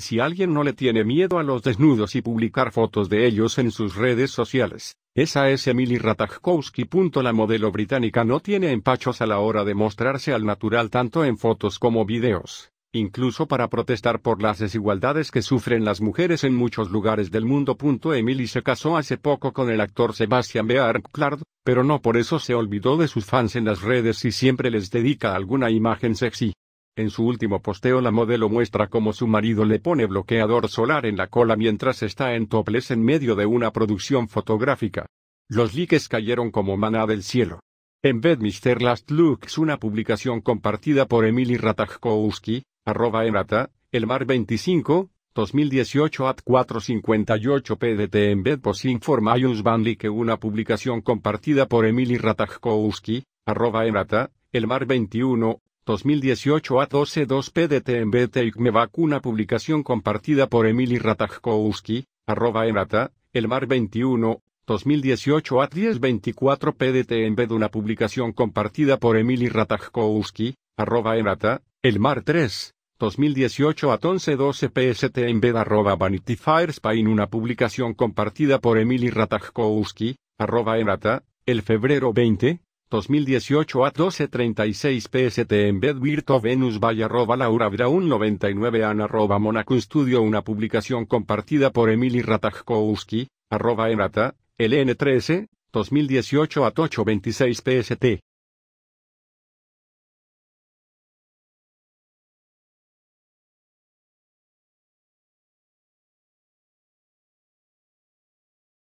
Si alguien no le tiene miedo a los desnudos y publicar fotos de ellos en sus redes sociales, esa es Emily Ratajkowski. La modelo británica no tiene empachos a la hora de mostrarse al natural tanto en fotos como videos, incluso para protestar por las desigualdades que sufren las mujeres en muchos lugares del mundo. Emily se casó hace poco con el actor Sebastian Bear Clark, pero no por eso se olvidó de sus fans en las redes y siempre les dedica alguna imagen sexy. En su último posteo la modelo muestra cómo su marido le pone bloqueador solar en la cola mientras está en topless en medio de una producción fotográfica. Los likes cayeron como maná del cielo. En Bed Mr. Last Looks, una publicación compartida por Emily Ratajkowski, arroba enata, el mar 25, 2018 at 458 PDT en vez Pos Informations que una publicación compartida por Emily Ratajkowski, arroba enata, el mar 21, 2018 a 12 2 PDTMB me una publicación compartida por Emily Ratajkowski, arroba enata, El Mar 21, 2018 a en en de una publicación compartida por Emily Ratajkowski, arroba enata, El Mar 3, 2018 a 11 12 PSTMB arroba Vanity Fair Spain una publicación compartida por Emily Ratajkowski, arroba enata, el febrero 20, 2018 a 12.36 PST en Bed Venus vaya arroba Laura Braun 99 an arroba Monaco Studio una publicación compartida por Emily Ratajkowski, arroba Enata, LN13, 2018 a 8.26 PST.